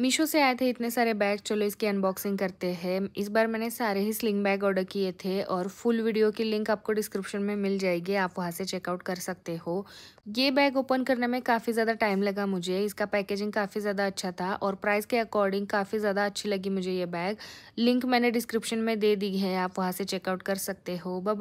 मीशो से आए थे इतने सारे बैग चलो इसकी अनबॉक्सिंग करते हैं इस बार मैंने सारे ही स्लिंग बैग ऑर्डर किए थे और फुल वीडियो की लिंक आपको डिस्क्रिप्शन में मिल जाएगी आप वहाँ से चेकआउट कर सकते हो ये बैग ओपन करने में काफ़ी ज़्यादा टाइम लगा मुझे इसका पैकेजिंग काफ़ी ज़्यादा अच्छा था और प्राइस के अकॉर्डिंग काफ़ी ज़्यादा अच्छी लगी मुझे ये बैग लिंक मैंने डिस्क्रिप्शन में दे दी है आप वहाँ से चेकआउट कर सकते हो